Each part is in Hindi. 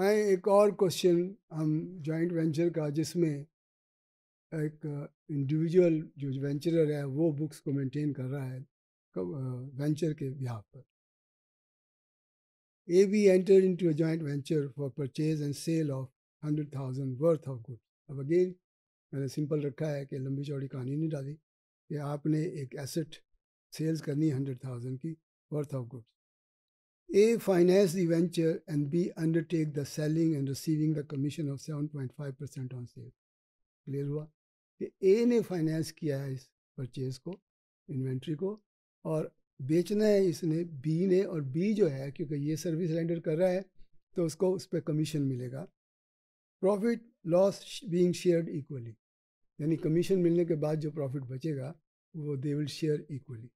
आए एक और क्वेश्चन हम जॉइंट वेंचर का जिसमें एक इंडिविजुअल जो वेंचरर है वो बुक्स को मेंटेन कर रहा है वेंचर के बिहाफ पर A B enter into a joint venture for purchase and sale of hundred thousand worth of goods अब अगेन मैंने सिंपल रखा है कि लंबी चौड़ी कहानी नहीं डाली कि आपने एक एसेट सेल्स करनी हंड्रेड थाउजेंड की worth of goods A. Finance the venture and B. Undertake the selling and receiving the commission of 7.5% on sale. Clear हुआ कि ए ने फाइनेंस किया है इस परचेज को इन्वेंट्री को और बेचना है इसने बी ने और बी जो है क्योंकि ये सर्विस रेंडर कर रहा है तो उसको उस पर कमीशन मिलेगा profit loss being shared equally यानी कमीशन मिलने के बाद जो प्रॉफिट बचेगा वो they will share equally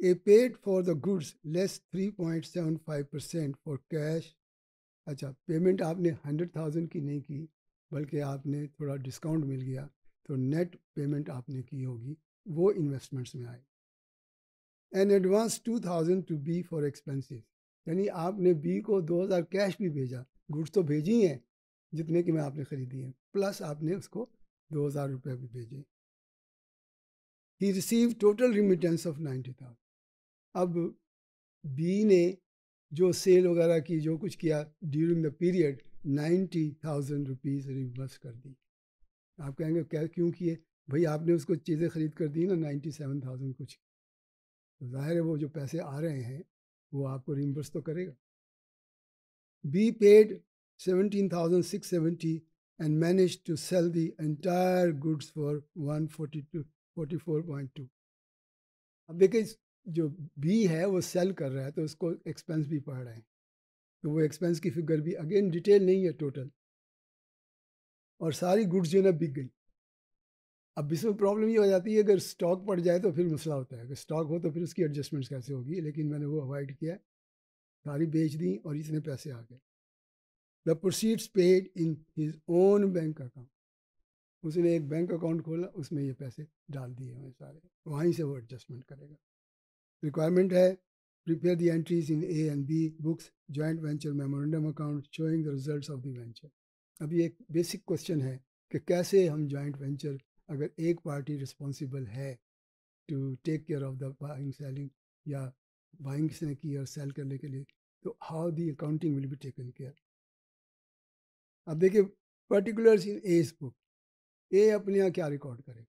A paid for the goods less three point seven five percent for cash अच्छा पेमेंट आपने हंड्रेड थाउजेंड की नहीं की बल्कि आपने थोड़ा डिस्काउंट मिल गया तो नेट पेमेंट आपने की होगी वो इन्वेस्टमेंट्स में आए an advance two thousand to be for expensive यानी आपने बी को दो हज़ार कैश भी भेजा गुड्स तो भेजी ही हैं जितने की मैं आपने ख़रीदी हैं प्लस आपने उसको दो हज़ार रुपये भी भेजे ही receive total remittance of ninety thousand अब बी ने जो सेल वगैरह की जो कुछ किया during the period ninety thousand rupees reverse कर दी आप कहेंगे क्या क्यों किए भाई आपने उसको चीज़ें ख़रीद कर दी ना नाइन्टी सेवन थाउजेंड कुछ तो ज़ाहिर है वो जो पैसे आ रहे हैं वो आपको रिम्बर्स तो करेगा B paid seventeen thousand six seventy and manage to sell the entire goods for one forty two forty four point two अब देखिए जो बी है वो सेल कर रहा है तो उसको एक्सपेंस भी पढ़ रहे हैं तो वो एक्सपेंस की फिगर भी अगेन डिटेल नहीं है टोटल और सारी गुड्स जो है ना बिक गई अब इसमें प्रॉब्लम ये हो जाती है अगर स्टॉक पड़ जाए तो फिर मसला होता है अगर स्टॉक हो तो फिर उसकी एडजस्टमेंट्स कैसे होगी लेकिन मैंने वो अवॉइड किया सारी बेच दी और इतने पैसे आ गए the proceeds paid in his own bank account उसने एक बैंक अकाउंट खोला उसमें ये पैसे डाल दिए हुए सारे वहीं से वो एडजस्टमेंट करेगा रिक्वायरमेंट है prepare the entries in A and B books, joint venture memorandum account showing the results of the venture. अब ये एक बेसिक क्वेश्चन है कि कैसे हम जॉइंट वेंचर अगर एक पार्टी रिस्पॉन्सिबल है to take care of the buying selling या बाइंग से की और सेल करने के लिए तो how the accounting will be taken care अब देखिए particulars in as book A अपने यहाँ क्या रिकॉर्ड करेगा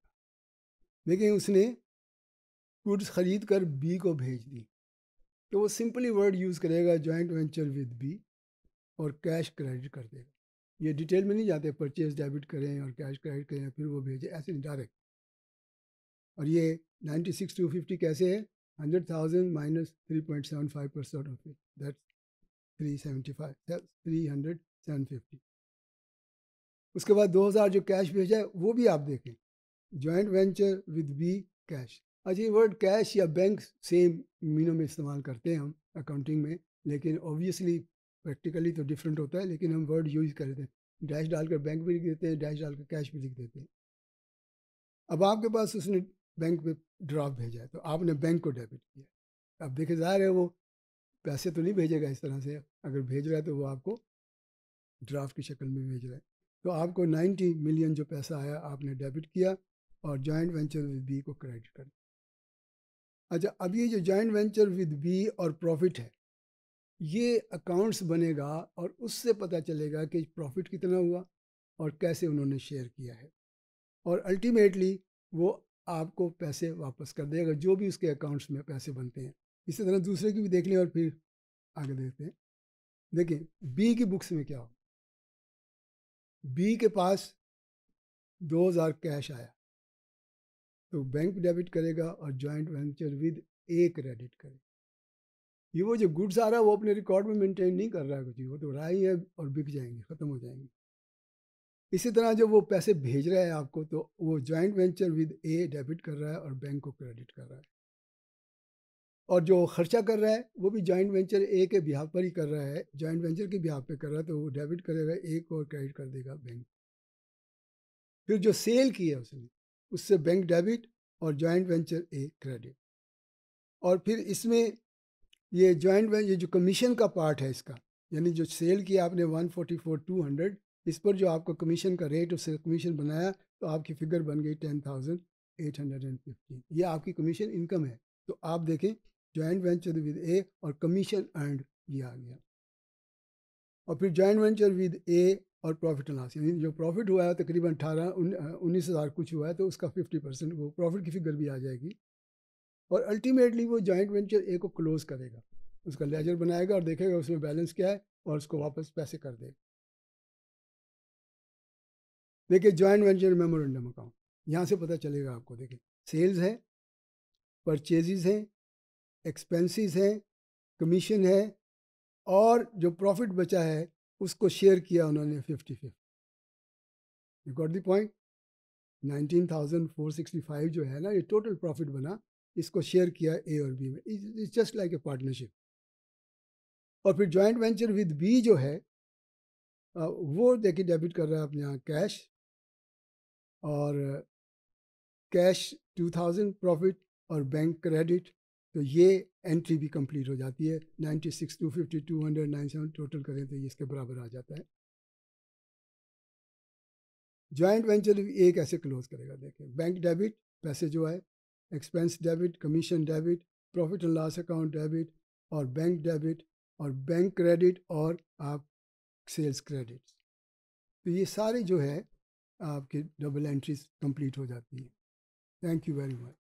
देखिए उसने गुड्स खरीद कर बी को भेज दी तो वो सिंपली वर्ड यूज़ करेगा जॉइंट वेंचर विद बी और कैश क्रेडिट कर देगा ये डिटेल में नहीं जाते परचेज डेबिट करें और कैश क्रेडिट करें फिर वो भेजें ऐसे नहीं डायरेक्ट और ये नाइन्टी सिक्स टू फिफ्टी कैसे है hundred thousand minus three point seven five percent of it that three seventy five three hundred seven fifty उसके बाद दो हज़ार जो कैश भेजा है वो भी आप देखें joint venture with B cash अच्छा ये वर्ड कैश या बैंक सेम मीनों में इस्तेमाल करते हैं हम अकाउंटिंग में लेकिन ऑब्वियसली प्रैक्टिकली तो डिफरेंट होता है लेकिन हम वर्ड यूज़ कर देते हैं डैश डालकर बैंक भी लिख देते हैं डैश डालकर कैश भी लिख देते हैं अब आपके पास उसने बैंक में ड्राफ्ट भेजा है तो आपने बैंक को डेबिट किया अब देखे ज़ाहिर है वो पैसे तो नहीं भेजेगा इस तरह से अगर भेज रहा है तो वो आपको ड्राफ्ट की शक्ल में भेज रहा है तो आपको 90 मिलियन जो पैसा आया आपने डेबिट किया और जॉइंट वेंचर विद बी को क्रेडिट कर दिया अच्छा अब ये जो जॉइंट वेंचर विद बी और प्रॉफिट है ये अकाउंट्स बनेगा और उससे पता चलेगा कि प्रॉफिट कितना हुआ और कैसे उन्होंने शेयर किया है और अल्टीमेटली वो आपको पैसे वापस कर देगा जो भी उसके अकाउंट्स में पैसे बनते हैं इसी तरह दूसरे की भी देख लें और फिर आगे देखते हैं देखिए बी की बुक्स में क्या हो बी के पास दो हज़ार कैश आया तो बैंक डेबिट करेगा और joint venture with A credit करेगा ये वो जो गुड्स आ रहा है वो अपने रिकॉर्ड में मेंटेन नहीं कर रहा है कुछ वो तो रहा ही है और बिक जाएंगे ख़त्म हो जाएंगे इसी तरह जब वो पैसे भेज रहा है आपको तो वो joint venture with A debit कर रहा है और बैंक को क्रेडिट कर रहा है और जो खर्चा कर रहा है वो भी जॉइंट वेंचर ए के बिहाव पर ही कर रहा है जॉइंट वेंचर के बिहाव पे कर रहा है तो वो डेबिट करेगा ए को और क्रेडिट कर देगा बैंक फिर जो सेल किया है उसने उससे बैंक डेबिट और जॉइंट वेंचर ए क्रेडिट और फिर इसमें ये जॉइंट वेंचर जो कमीशन का पार्ट है इसका यानी जो सेल किया आपने one forty four two hundred इस पर जो आपका कमीशन का रेट उससे कमीशन बनाया तो आपकी फिगर बन गई ten thousand eight hundred and fifteen ये आपकी कमीशन इनकम है तो आप देखें जॉइंट वेंचर विद ए और कमीशन अर्नड ये आ गया और फिर जॉइंट वेंचर विद ए और प्रॉफिट एंड लॉस यानी जो प्रॉफिट हुआ है तकरीबन अठारह उन्नीस हज़ार कुछ हुआ है तो उसका फिफ्टी परसेंट वो प्रॉफिट की फिगर भी आ जाएगी और अल्टीमेटली वो जॉइंट वेंचर ए को क्लोज़ करेगा उसका लेजर बनाएगा और देखेगा उसमें बैलेंस क्या है और उसको वापस पैसे कर देगा देखिए जॉइंट वेंचर मेमोरेंडम अकाउंट यहाँ से पता चलेगा आपको देखिए सेल्स है परचेजेस हैं एक्सपेंसेस हैं कमीशन है और जो प्रॉफिट बचा है उसको शेयर किया उन्होंने fifty fifty you got the point nineteen thousand four sixty five जो है ना ये टोटल प्रॉफिट बना इसको शेयर किया ए और बी में it's just like a partnership और फिर जॉइंट वेंचर विद बी जो है वो देखिए डेबिट कर रहा है अपने यहाँ कैश और कैश टू थाउजेंड प्रॉफिट और बैंक क्रेडिट तो ये एंट्री भी कंप्लीट हो जाती है 96, 250, 200, 97 टोटल करें तो ये इसके बराबर आ जाता है ज्वाइंट वेंचर एक ऐसे क्लोज करेगा देखें बैंक डेबिट पैसे जो है expense debit commission debit profit and loss account debit और बैंक डेबिट और बैंक क्रेडिट और आप सेल्स क्रेडिट तो ये सारे जो है आपके डबल एंट्रीज कंप्लीट हो जाती हैं थैंक यू वेरी मच